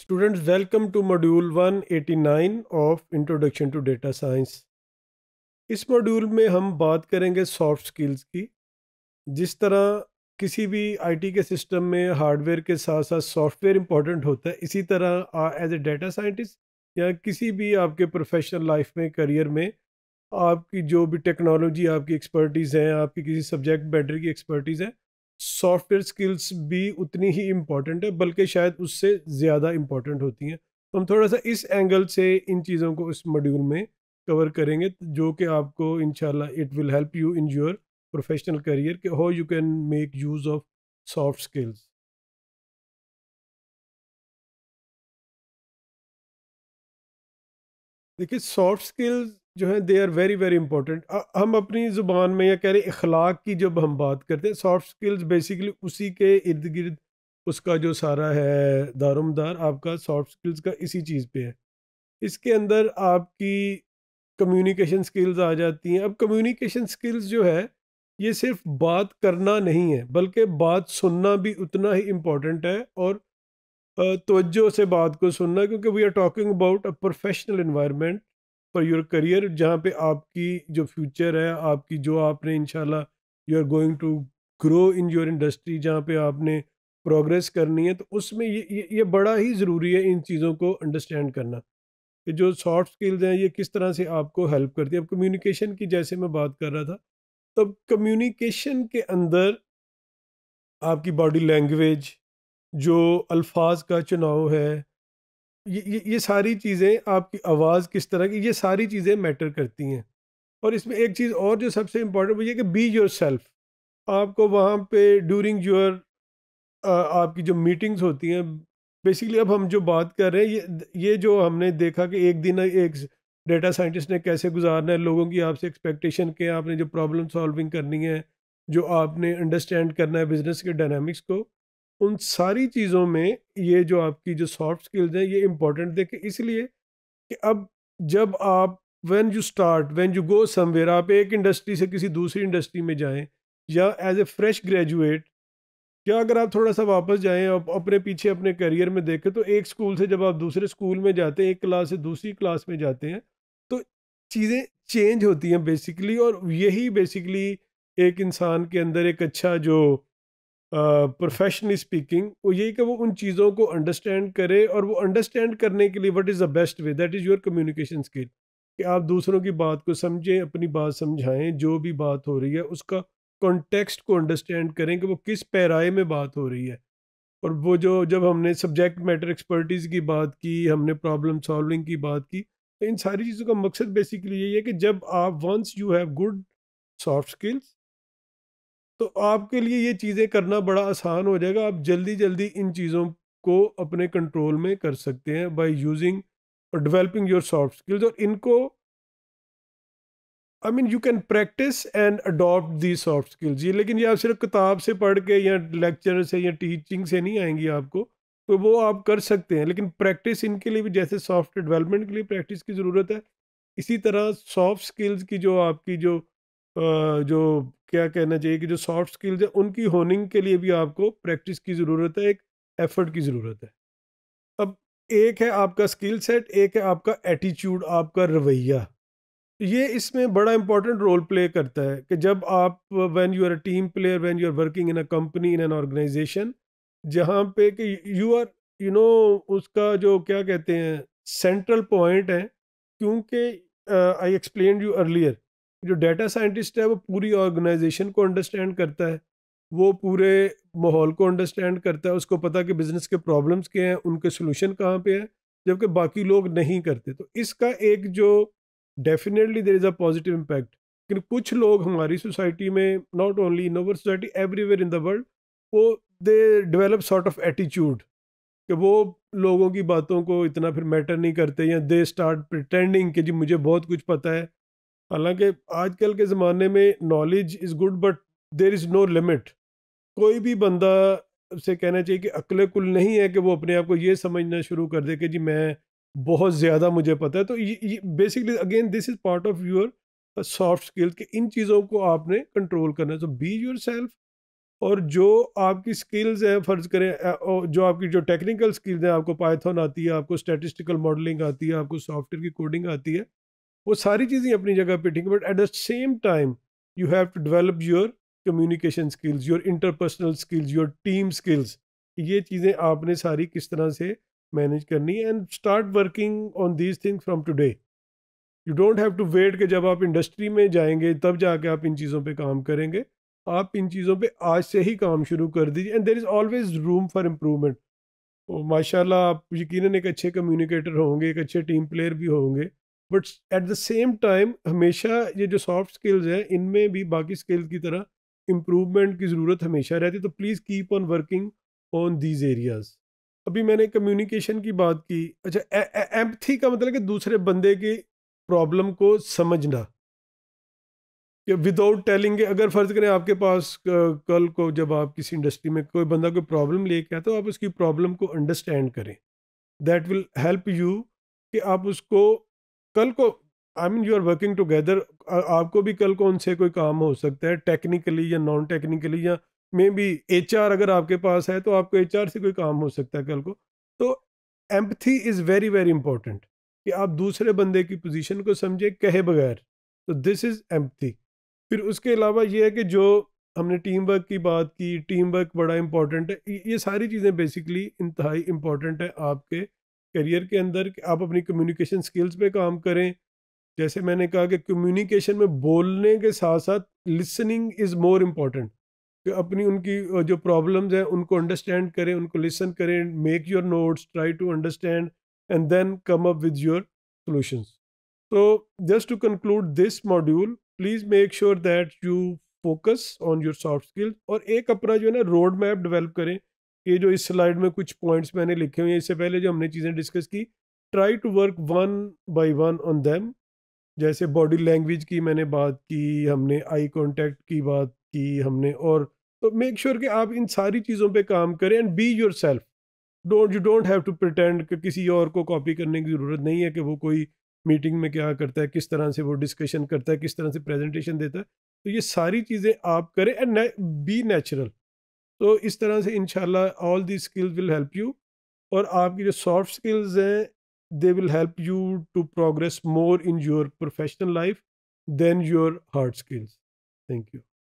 Students welcome to module 189 of introduction to data science इस module में हम बात करेंगे सॉफ्ट स्किल्स की जिस तरह किसी भी आईटी के सिस्टम में हार्डवेयर के साथ साथ सॉफ्टवेयर इंपॉर्टेंट होता है इसी तरह एज ए डेटा साइंटिस्ट या किसी भी आपके प्रोफेशनल लाइफ में करियर में आपकी जो भी टेक्नोलॉजी आपकी एक्सपर्टीज़ हैं आपकी किसी सब्जेक्ट मैटर की एक्सपर्टीज़ है सॉफ्टवेयर स्किल्स भी उतनी ही इम्पॉर्टेंट है बल्कि शायद उससे ज़्यादा इम्पॉर्टेंट होती हैं तो हम थोड़ा सा इस एंगल से इन चीज़ों को इस मॉड्यूल में कवर करेंगे जो कि आपको in it will help you in your professional career कि how you can make use of soft skills देखिए सॉफ्ट स्किल्स जो हैं they are very very important हम अपनी ज़ुबान में या कह रहे अखलाक की जब हम बात करते हैं सॉफ्ट स्किल्स बेसिकली उसी के इर्द गिर्द उसका जो सारा है दारोमदार आपका सॉफ्ट स्किल्स का इसी चीज़ पे है इसके अंदर आपकी कम्युनिकेशन स्किल्स आ जाती हैं अब कम्युनिकेशन स्किल्स जो है ये सिर्फ बात करना नहीं है बल्कि बात सुनना भी उतना ही इम्पॉर्टेंट है और तोज्जो से बात को सुनना क्योंकि we are talking about a professional environment for your career जहाँ पे आपकी जो फ्यूचर है आपकी जो आपने इनशाला you are going to grow in your industry जहाँ पे आपने प्रोग्रेस करनी है तो उसमें ये ये, ये बड़ा ही ज़रूरी है इन चीज़ों को अंडरस्टैंड करना कि जो सॉफ्ट स्किल्स हैं ये किस तरह से आपको हेल्प करती है अब कम्युनिकेशन की जैसे मैं बात कर रहा था तब तो कम्युनिकेशन के अंदर आपकी बॉडी लैंग्वेज जो अल्फाज का चुनाव है ये ये ये सारी चीज़ें आपकी आवाज़ किस तरह की ये सारी चीज़ें मैटर करती हैं और इसमें एक चीज़ और जो सबसे इम्पोर्टेंट वो ये कि बी योर सेल्फ आपको वहाँ पे ड्यूरिंग योर आपकी जो मीटिंग्स होती हैं बेसिकली अब हम जो बात कर रहे हैं ये ये जो हमने देखा कि एक दिन एक डेटा साइंटिस्ट ने कैसे गुजारना है लोगों की आपसे एक्सपेक्टेशन के आपने जो प्रॉब्लम सॉल्विंग करनी है जो आपने अंडरस्टैंड करना है बिज़नेस के डायनामिक्स को उन सारी चीज़ों में ये जो आपकी जो सॉफ्ट स्किल्स हैं ये इम्पोर्टेंट देखें इसलिए कि अब जब आप when you start when you go somewhere आप एक इंडस्ट्री से किसी दूसरी इंडस्ट्री में जाएं या एज ए फ्रेश ग्रेजुएट या अगर आप थोड़ा सा वापस जाएं आप अपने पीछे अपने करियर में देखें तो एक स्कूल से जब आप दूसरे स्कूल में जाते हैं एक क्लास से दूसरी क्लास में जाते हैं तो चीज़ें चेंज होती हैं बेसिकली और यही बेसिकली एक इंसान के अंदर एक अच्छा जो प्रोफेशनली स्पीकिंग वो यही कि वो उन चीज़ों को अंडरस्टैंड करे और वो अंडरस्टैंड करने के लिए what is the best way that is your communication skill कि आप दूसरों की बात को समझें अपनी बात समझाएं जो भी बात हो रही है उसका कॉन्टेक्स्ट को अंडरस्टैंड करें कि वो किस पैराए में बात हो रही है और वो जो जब हमने सब्जेक्ट मैटर एक्सपर्टीज़ की बात की हमने प्रॉब्लम सॉल्विंग की बात की तो इन सारी चीज़ों का मकसद बेसिकली यही है कि जब आप once you have good soft skills तो आपके लिए ये चीज़ें करना बड़ा आसान हो जाएगा आप जल्दी जल्दी इन चीज़ों को अपने कंट्रोल में कर सकते हैं बाय यूजिंग और डेवलपिंग योर सॉफ्ट स्किल्स और इनको I mean you can practice and adopt the soft skills ये लेकिन ये आप सिर्फ किताब से पढ़ के या लेक्चर से या टीचिंग से नहीं आएंगी आपको तो वो आप कर सकते हैं लेकिन प्रैक्टिस इनके लिए भी जैसे सॉफ्ट डेवलपमेंट के लिए प्रैक्टिस की ज़रूरत है इसी तरह सॉफ्ट स्किल्स की जो आपकी जो जो क्या कहना चाहिए कि जो सॉफ्ट स्किल्स है उनकी होनिंग के लिए भी आपको प्रैक्टिस की ज़रूरत है एक एफर्ट की ज़रूरत है अब एक है आपका स्किल सेट एक है आपका एटीट्यूड आपका रवैया ये इसमें बड़ा इंपॉर्टेंट रोल प्ले करता है कि जब आप when you are a team player when you are working in a company in an organisation जहाँ पे कि यू आर यू नो उसका जो क्या कहते हैं सेंट्रल पॉइंट है क्योंकि आई एक्सप्लेन यू अर्लियर जो डाटा साइंटिस्ट है वो पूरी ऑर्गेनाइजेशन को अंडरस्टैंड करता है वो पूरे माहौल को अंडरस्टैंड करता है उसको पता कि बिज़नेस के प्रॉब्लम्स क्या हैं उनके सोल्यूशन कहाँ पे हैं जबकि बाकी लोग नहीं करते तो इसका एक जो definitely there is a positive impact लेकिन कुछ लोग हमारी सोसाइटी में not only in over society everywhere in the world वो they develop sort of attitude कि वो लोगों की बातों को इतना फिर मैटर नहीं करते या दे स्टार्ट प्रटेंडिंग कि जी मुझे बहुत कुछ पता है हालांकि आजकल के ज़माने में knowledge is good but there is no limit कोई भी बंदा से कहना चाहिए कि अकल कुल नहीं है कि वो अपने आप को ये समझना शुरू कर दे कि जी मैं बहुत ज़्यादा मुझे पता है तो ये basically again this is part of your soft skills कि इन चीज़ों को आपने कंट्रोल करना है सो बी योर सेल्फ और जो आपकी स्किल्स हैं फ़र्ज़ करें और जो आपकी जो टेक्निकल स्किल्स हैं आपको पाइथन आती है आपको स्टैटिस्टिकल मॉडलिंग आती है आपको सॉफ्टवेयर की कोडिंग आती है वो सारी चीज़ें अपनी जगह पे ठीक है but at the same time you have to develop your communication skills your interpersonal skills your team skills ये चीज़ें आपने सारी किस तरह से मैनेज करनी है and start working on these things from today you don't have to wait कि जब आप इंडस्ट्री में जाएंगे तब जाके आप इन चीज़ों पे काम करेंगे आप इन चीज़ों पे आज से ही काम शुरू कर दीजिए and there is always room for improvement माशाल्लाह आप यकीन एक अच्छे कम्युनिकेटर होंगे एक अच्छे टीम प्लेयर भी होंगे but at the same time हमेशा ये जो सॉफ्ट स्किल्स हैं इनमें भी बाकी स्किल्स की तरह इम्प्रूवमेंट की ज़रूरत हमेशा रहती है तो please keep on working on these areas अभी मैंने कम्युनिकेशन की बात की अच्छा एम्पथी का मतलब कि दूसरे बंदे की प्रॉब्लम को समझना कि विदाउट टेलिंग अगर फ़र्ज़ करें आपके पास कल को जब आप किसी इंडस्ट्री में कोई बंदा कोई प्रॉब्लम लेके आता तो आप उसकी प्रॉब्लम को अंडरस्टैंड करें दैट विल हेल्प यू कि आप उसको कल को I mean you are working together आपको भी कल को उनसे कोई काम हो सकता है टेक्निकली या नॉन टेक्निकली या मे बी एच अगर आपके पास है तो आपको एच से कोई काम हो सकता है कल को तो empathy is very very important कि आप दूसरे बंदे की पोजीशन को समझे कहे बगैर तो दिस इज़ एम्पथी फिर उसके अलावा ये है कि जो हमने टीम वर्क की बात की टीम वर्क बड़ा इंपॉर्टेंट है ये सारी चीज़ें बेसिकली इंतहाई इम्पॉर्टेंट है आपके करियर के अंदर कि आप अपनी कम्युनिकेशन स्किल्स पे काम करें जैसे मैंने कहा कि कम्युनिकेशन में बोलने के साथ साथ लिसनिंग इज़ मोर इम्पॉर्टेंट कि अपनी उनकी जो प्रॉब्लम्स हैं उनको अंडरस्टैंड करें उनको लिसन करें make your notes try to understand and then come up with your solutions. तो just to conclude this module please make sure that you focus on your soft skills और एक अपना जो है ना रोड मैप डेवलप करें ये जो इस स्लाइड में कुछ पॉइंट्स मैंने लिखे हुए हैं इससे पहले जो हमने चीज़ें डिस्कस की try to work one by one on them जैसे बॉडी लैंग्वेज की मैंने बात की हमने आई कांटेक्ट की बात की हमने और तो मेक श्योर sure कि आप इन सारी चीज़ों पे काम करें and be yourself don't you don't have to pretend कि किसी और को कॉपी करने की ज़रूरत नहीं है कि वो कोई मीटिंग में क्या करता है किस तरह से वो डिस्कशन करता है किस तरह से प्रेजेंटेशन देता है तो ये सारी चीज़ें आप करें एंड बी नेचुरल तो इस तरह से in all the skills will help you और आपकी जो सॉफ्ट स्किल्स हैं they will help you to progress more in your professional life than your hard skills thank you